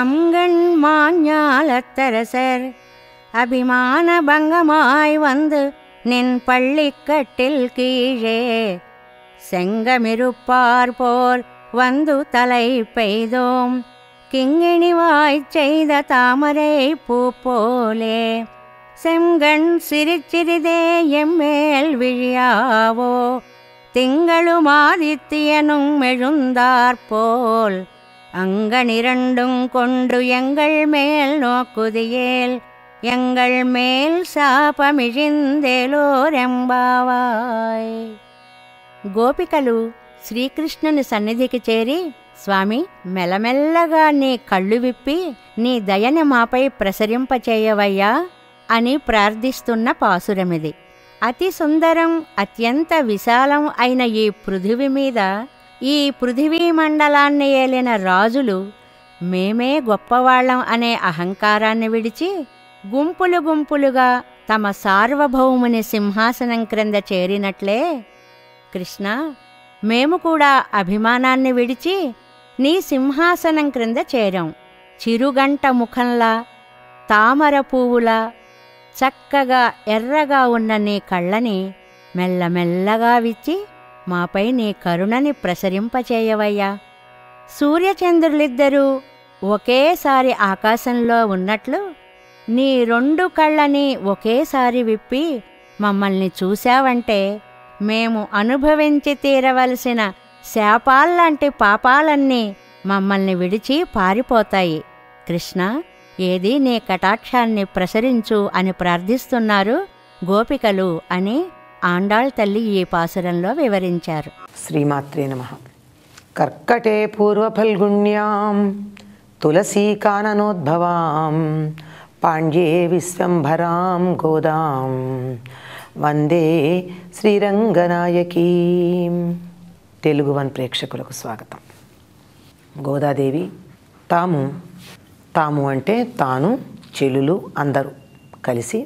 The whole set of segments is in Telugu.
அங்கண் மாஞாலத்தரசர் அபிமான பங்கமாய் வந்து நின் பள்ளிக்கட்டில் கீழே செங்கமிருப்பார் போல் வந்து தலை பெய்தோம் கிங்கிணிவாய் செய்த தாமரை பூ போலே செங்கண் சிரிச்சிறிதே எம்மேல் விழியாவோ திங்களும் திங்களுமாதித்தியனும் எழுந்தாற்போல் போல் அங்கனிரண்டும் கொண்டு எங்கள் மேல் நோக்குதியேல் எங்கள் மேல் శాపమిజిందేలోరెంబావాయ్ గోపికలు శ్రీకృష్ణుని సన్నిధికి చేరి స్వామి మెల్లమెల్లగా నీ కళ్ళు విప్పి నీ దయని మాపై ప్రసరింపచేయవయ్యా అని ప్రార్థిస్తున్న పాసురమిది అతి సుందరం అత్యంత విశాలం అయిన ఈ పృథివి మీద ఈ పృథివీ మండలాన్ని ఏలిన రాజులు మేమే గొప్పవాళ్లం అనే అహంకారాన్ని విడిచి గుంపులు గుంపులుగా తమ సార్వభౌముని సింహాసనం క్రింద చేరినట్లే కృష్ణ మేము కూడా అభిమానాన్ని విడిచి నీ సింహాసనం క్రింద చేరాం చిరుగంట ముఖంలా తామర పువ్వులా చక్కగా ఎర్రగా ఉన్న నీ కళ్ళని మెల్లమెల్లగా విచ్చి మాపై నీ కరుణని ప్రసరింపచేయవయ్యా సూర్యచంద్రులిద్దరూ ఒకేసారి ఆకాశంలో ఉన్నట్లు నీ రెండు కళ్ళని ఒకేసారి విప్పి మమ్మల్ని చూశావంటే మేము అనుభవించి తీరవలసిన శాపాల్లాంటి పాపాలన్నీ మమ్మల్ని విడిచి పారిపోతాయి కృష్ణ ఏది నీ కటాక్షాన్ని ప్రసరించు అని ప్రార్థిస్తున్నారు గోపికలు అని ఆండాళ్ తల్లి ఈ పాసురంలో వివరించారు శ్రీమాత్రే నమ కర్కటే పూర్వఫల్గుణ్యాం తులసీకాననోద్భవాం పాండ్యే విశ్వంభరాం గోదాం వందే శ్రీరంగనాయకీ తెలుగు వన్ ప్రేక్షకులకు స్వాగతం గోదాదేవి తాము తాము అంటే తాను చెలులు అందరూ కలిసి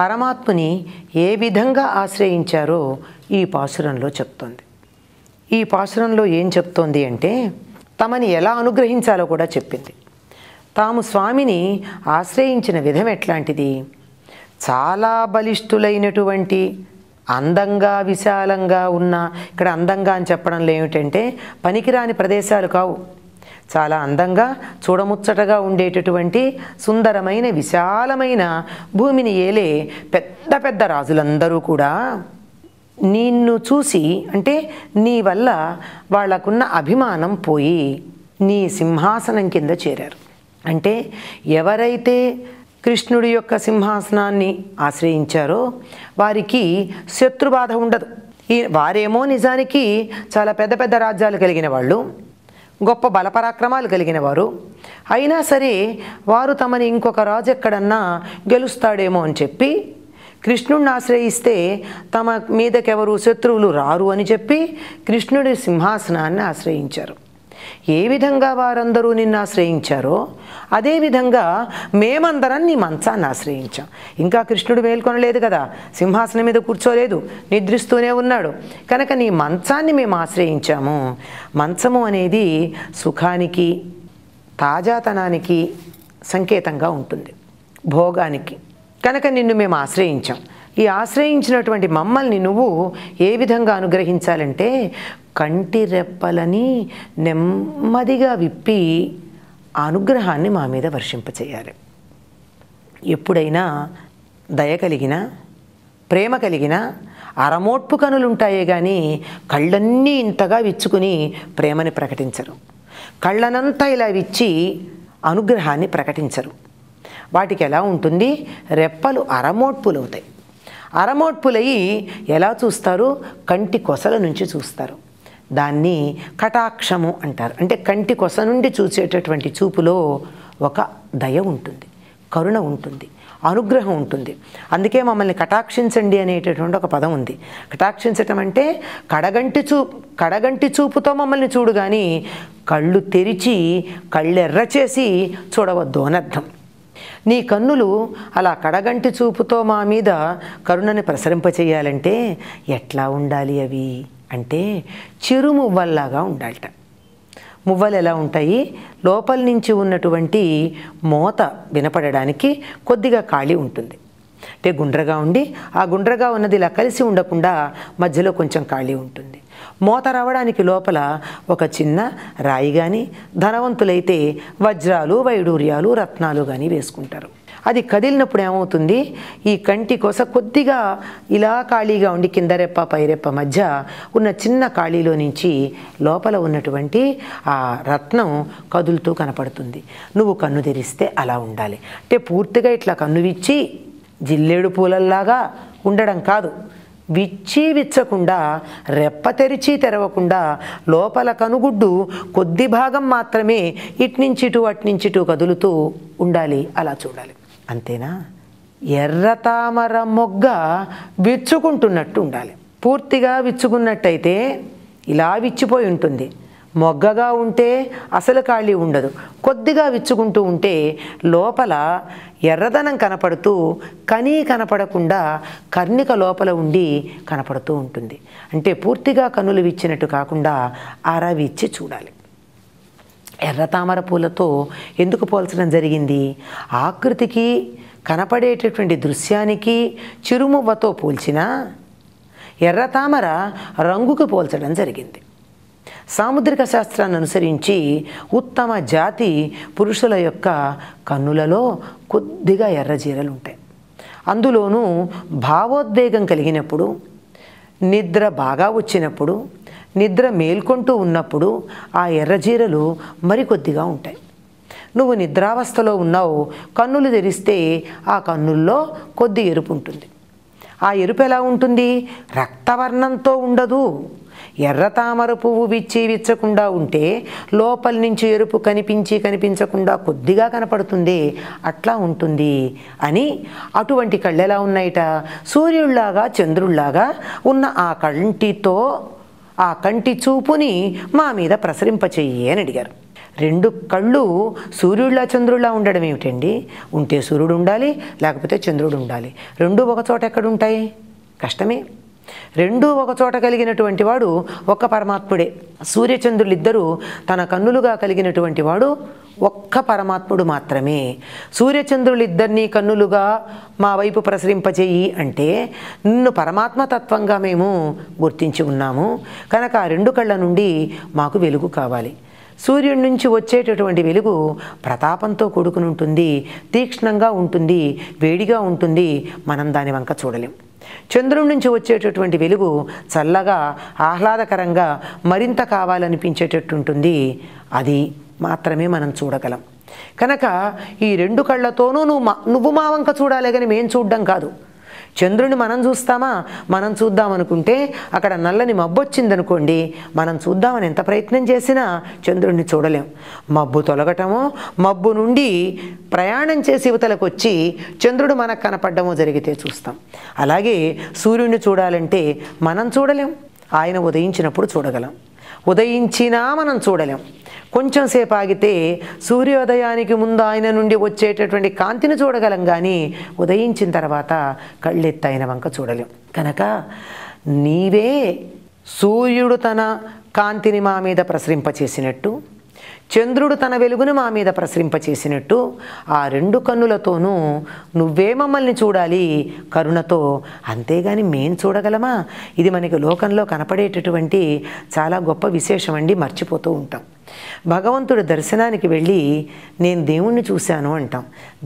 పరమాత్మని ఏ విధంగా ఆశ్రయించారో ఈ పాసురంలో చెప్తోంది ఈ పాసురంలో ఏం చెప్తోంది అంటే తమని ఎలా అనుగ్రహించాలో కూడా చెప్పింది తాము స్వామిని ఆశ్రయించిన విధం ఎట్లాంటిది చాలా బలిష్ఠులైనటువంటి అందంగా విశాలంగా ఉన్న ఇక్కడ అందంగా అని చెప్పడంలో ఏమిటంటే పనికిరాని ప్రదేశాలు కావు చాలా అందంగా చూడముచ్చటగా ఉండేటటువంటి సుందరమైన విశాలమైన భూమిని ఏలే పెద్ద పెద్ద రాజులందరూ కూడా నిన్ను చూసి అంటే నీ వల్ల వాళ్ళకున్న అభిమానం పోయి నీ సింహాసనం కింద చేరారు అంటే ఎవరైతే కృష్ణుడి యొక్క సింహాసనాన్ని ఆశ్రయించారో వారికి శత్రుబాధ ఉండదు ఈ వారేమో నిజానికి చాలా పెద్ద పెద్ద రాజ్యాలు కలిగిన వాళ్ళు గొప్ప బలపరాక్రమాలు కలిగిన వారు అయినా సరే వారు తమని ఇంకొక రాజు ఎక్కడన్నా గెలుస్తాడేమో అని చెప్పి కృష్ణుడిని ఆశ్రయిస్తే తమ మీదకెవరు శత్రువులు రారు అని చెప్పి కృష్ణుడి సింహాసనాన్ని ఆశ్రయించారు ఏ విధంగా వారందరూ నిన్ను ఆశ్రయించారో అదేవిధంగా మేమందరం నీ మంచాన్ని ఆశ్రయించాం ఇంకా కృష్ణుడు మేల్కొనలేదు కదా సింహాసనం మీద కూర్చోలేదు నిద్రిస్తూనే ఉన్నాడు కనుక నీ మంచాన్ని మేము ఆశ్రయించాము మంచము అనేది సుఖానికి తాజాతనానికి సంకేతంగా ఉంటుంది భోగానికి కనుక నిన్ను మేము ఆశ్రయించాం ఈ ఆశ్రయించినటువంటి మమ్మల్ని నువ్వు ఏ విధంగా అనుగ్రహించాలంటే కంటి రెప్పలని నెమ్మదిగా విప్పి అనుగ్రహాన్ని మా మీద వర్షింపచేయాలి ఎప్పుడైనా దయ కలిగిన ప్రేమ కలిగిన అరమోట్పు ఉంటాయే కానీ కళ్ళన్నీ ఇంతగా విచ్చుకుని ప్రేమని ప్రకటించరు కళ్ళనంతా ఇలా విచ్చి అనుగ్రహాన్ని ప్రకటించరు వాటికి ఎలా ఉంటుంది రెప్పలు అవుతాయి అరమోట్పులయ్యి ఎలా చూస్తారు కంటి కొసల నుంచి చూస్తారు దాన్ని కటాక్షము అంటారు అంటే కంటి కొస నుండి చూసేటటువంటి చూపులో ఒక దయ ఉంటుంది కరుణ ఉంటుంది అనుగ్రహం ఉంటుంది అందుకే మమ్మల్ని కటాక్షించండి అనేటటువంటి ఒక పదం ఉంది కటాక్షించటం అంటే కడగంటి చూ కడగంటి చూపుతో మమ్మల్ని చూడు కానీ కళ్ళు తెరిచి కళ్ళెర్ర చేసి చూడవద్దు అనర్థం నీ కన్నులు అలా కడగంటి చూపుతో మా మీద కరుణని ప్రసరింపచేయాలంటే ఎట్లా ఉండాలి అవి అంటే చిరు మువ్వల్లాగా ఉండాలట మువ్వలు ఎలా ఉంటాయి లోపల నుంచి ఉన్నటువంటి మోత వినపడడానికి కొద్దిగా ఖాళీ ఉంటుంది అంటే గుండ్రగా ఉండి ఆ గుండ్రగా ఉన్నది ఇలా కలిసి ఉండకుండా మధ్యలో కొంచెం ఖాళీ ఉంటుంది మోత రావడానికి లోపల ఒక చిన్న రాయి కానీ ధనవంతులైతే వజ్రాలు వైడూర్యాలు రత్నాలు కానీ వేసుకుంటారు అది కదిలినప్పుడు ఏమవుతుంది ఈ కంటి కోసం కొద్దిగా ఇలా ఖాళీగా ఉండి కింద రెప్ప పైరెప్ప మధ్య ఉన్న చిన్న ఖాళీలో నుంచి లోపల ఉన్నటువంటి ఆ రత్నం కదులుతూ కనపడుతుంది నువ్వు కన్ను తెరిస్తే అలా ఉండాలి అంటే పూర్తిగా ఇట్లా కన్ను విచ్చి జిల్లేడు పూలల్లాగా ఉండడం కాదు విచ్చి విచ్చకుండా రెప్ప తెరిచి తెరవకుండా లోపల కనుగుడ్డు కొద్ది భాగం మాత్రమే ఇట్నించిటు అట్నించిటు కదులుతూ ఉండాలి అలా చూడాలి అంతేనా ఎర్ర మొగ్గ విచ్చుకుంటున్నట్టు ఉండాలి పూర్తిగా విచ్చుకున్నట్టయితే ఇలా విచ్చిపోయి ఉంటుంది మొగ్గగా ఉంటే అసలు ఖాళీ ఉండదు కొద్దిగా విచ్చుకుంటూ ఉంటే లోపల ఎర్రదనం కనపడుతూ కనీ కనపడకుండా కర్ణిక లోపల ఉండి కనపడుతూ ఉంటుంది అంటే పూర్తిగా కనులు విచ్చినట్టు కాకుండా అరవిచ్చి చూడాలి ఎర్ర తామర పూలతో ఎందుకు పోల్చడం జరిగింది ఆకృతికి కనపడేటటువంటి దృశ్యానికి చిరుమువ్వతో పోల్చిన ఎర్ర తామర రంగుకు పోల్చడం జరిగింది సాముద్రిక శాస్త్రాన్ని అనుసరించి ఉత్తమ జాతి పురుషుల యొక్క కన్నులలో కొద్దిగా ఎర్రజీరలు ఉంటాయి అందులోనూ భావోద్వేగం కలిగినప్పుడు నిద్ర బాగా వచ్చినప్పుడు నిద్ర మేల్కొంటూ ఉన్నప్పుడు ఆ ఎర్రజీరలు మరికొద్దిగా ఉంటాయి నువ్వు నిద్రావస్థలో ఉన్నావు కన్నులు తెరిస్తే ఆ కన్నుల్లో కొద్ది ఎరుపు ఉంటుంది ఆ ఎరుపు ఎలా ఉంటుంది రక్తవర్ణంతో ఉండదు ఎర్ర తామర పువ్వు విచ్చి విచ్చకుండా ఉంటే లోపల నుంచి ఎరుపు కనిపించి కనిపించకుండా కొద్దిగా కనపడుతుంది అట్లా ఉంటుంది అని అటువంటి కళ్ళు ఎలా ఉన్నాయిట సూర్యుళ్లాగా చంద్రుళ్లాగా ఉన్న ఆ కంటితో ఆ కంటి చూపుని మా మీద ప్రసరింపచెయ్యి అని అడిగారు రెండు కళ్ళు సూర్యుడిలా చంద్రుడిలా ఉండడం ఏమిటండి ఉంటే సూర్యుడు ఉండాలి లేకపోతే చంద్రుడు ఉండాలి రెండు ఒక చోట ఎక్కడుంటాయి కష్టమే రెండూ ఒకచోట కలిగినటువంటి వాడు ఒక్క పరమాత్ముడే సూర్యచంద్రులిద్దరూ తన కన్నులుగా కలిగినటువంటి వాడు ఒక్క పరమాత్ముడు మాత్రమే సూర్యచంద్రులిద్దరినీ కన్నులుగా మా వైపు ప్రసరింపజేయి అంటే నిన్ను పరమాత్మతత్వంగా మేము గుర్తించి ఉన్నాము కనుక ఆ రెండు కళ్ళ నుండి మాకు వెలుగు కావాలి సూర్యుడి నుంచి వచ్చేటటువంటి వెలుగు ప్రతాపంతో కూడుకుని ఉంటుంది తీక్ష్ణంగా ఉంటుంది వేడిగా ఉంటుంది మనం దాని వంక చూడలేం చంద్రుడి నుంచి వచ్చేటటువంటి వెలుగు చల్లగా ఆహ్లాదకరంగా మరింత కావాలనిపించేటట్టు ఉంటుంది అది మాత్రమే మనం చూడగలం కనుక ఈ రెండు కళ్ళతోనూ నువ్వు మా నువ్వు మా వంక చూడాలి కానీ మేం చూడడం కాదు చంద్రుని మనం చూస్తామా మనం చూద్దామనుకుంటే అక్కడ నల్లని మబ్బు వచ్చిందనుకోండి మనం చూద్దామని ఎంత ప్రయత్నం చేసినా చంద్రుణ్ణి చూడలేం మబ్బు తొలగటమో మబ్బు నుండి ప్రయాణం చేసి యువతలకు వచ్చి చంద్రుడు మనకు కనపడ్డమో జరిగితే చూస్తాం అలాగే సూర్యుడిని చూడాలంటే మనం చూడలేం ఆయన ఉదయించినప్పుడు చూడగలం ఉదయించినా మనం చూడలేం కొంచెం సేపు ఆగితే సూర్యోదయానికి ముందు ఆయన నుండి వచ్చేటటువంటి కాంతిని చూడగలం కానీ ఉదయించిన తర్వాత కళ్ళెత్తి ఆయన వంక చూడలేం కనుక నీవే సూర్యుడు తన కాంతిని మా మీద ప్రసరింపచేసినట్టు చంద్రుడు తన వెలుగును మా మీద ప్రసరింపచేసినట్టు ఆ రెండు కన్నులతోనూ నువ్వే మమ్మల్ని చూడాలి కరుణతో అంతేగాని మేం చూడగలమా ఇది మనకి లోకంలో కనపడేటటువంటి చాలా గొప్ప విశేషం అండి మర్చిపోతూ ఉంటాం భగవంతుడి దర్శనానికి వెళ్ళి నేను దేవుణ్ణి చూశాను అంటాం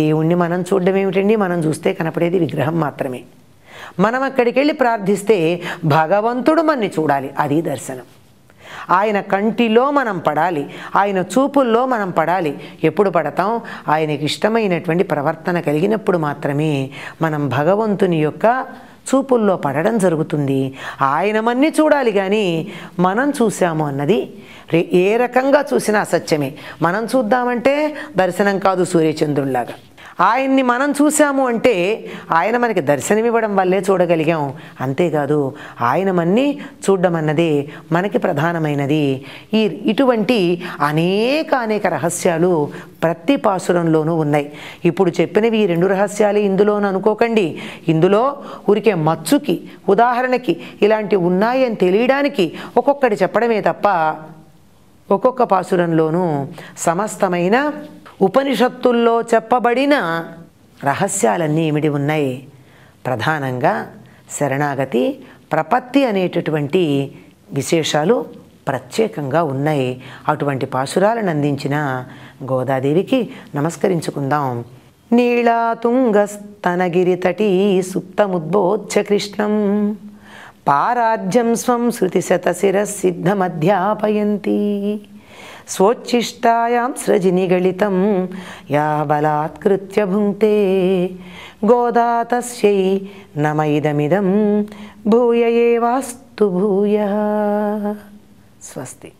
దేవుణ్ణి మనం చూడడం ఏమిటండి మనం చూస్తే కనపడేది విగ్రహం మాత్రమే మనం అక్కడికి వెళ్ళి ప్రార్థిస్తే భగవంతుడు మనని చూడాలి అది దర్శనం ఆయన కంటిలో మనం పడాలి ఆయన చూపుల్లో మనం పడాలి ఎప్పుడు పడతాం ఆయనకి ఇష్టమైనటువంటి ప్రవర్తన కలిగినప్పుడు మాత్రమే మనం భగవంతుని యొక్క చూపుల్లో పడడం జరుగుతుంది ఆయన మన్ని చూడాలి కానీ మనం చూసాము అన్నది ఏ రకంగా చూసినా అసత్యమే మనం చూద్దామంటే దర్శనం కాదు సూర్యచంద్రుల్లాగా ఆయన్ని మనం చూసాము అంటే ఆయన మనకి దర్శనమివ్వడం వల్లే చూడగలిగాం అంతేకాదు ఆయన మన్ని చూడడం అన్నదే మనకి ప్రధానమైనది ఈ ఇటువంటి అనేక అనేక రహస్యాలు ప్రతి పాసురంలోనూ ఉన్నాయి ఇప్పుడు చెప్పినవి ఈ రెండు రహస్యాలు ఇందులోనూ అనుకోకండి ఇందులో ఊరికే మచ్చుకి ఉదాహరణకి ఇలాంటివి ఉన్నాయి అని తెలియడానికి ఒక్కొక్కటి చెప్పడమే తప్ప ఒక్కొక్క పాసురంలోనూ సమస్తమైన ఉపనిషత్తుల్లో చెప్పబడిన రహస్యాలన్నీ ఏమిటి ఉన్నాయి ప్రధానంగా శరణాగతి ప్రపత్తి అనేటటువంటి విశేషాలు ప్రత్యేకంగా ఉన్నాయి అటువంటి పాశురాలను అందించిన గోదాదేవికి నమస్కరించుకుందాం తటి సుప్తముద్బోధ్య కృష్ణం పారాజ్యం స్వం శృతిశతశిరసిద్ధమధ్యాపయంతి स्वोच्छिष्टायां सृजिनिगलितम् या बलात्कृत्य भुङ्क्ते गोदा तस्यै नम इदमिदम् भूय एवास्तु भूयः स्वस्ति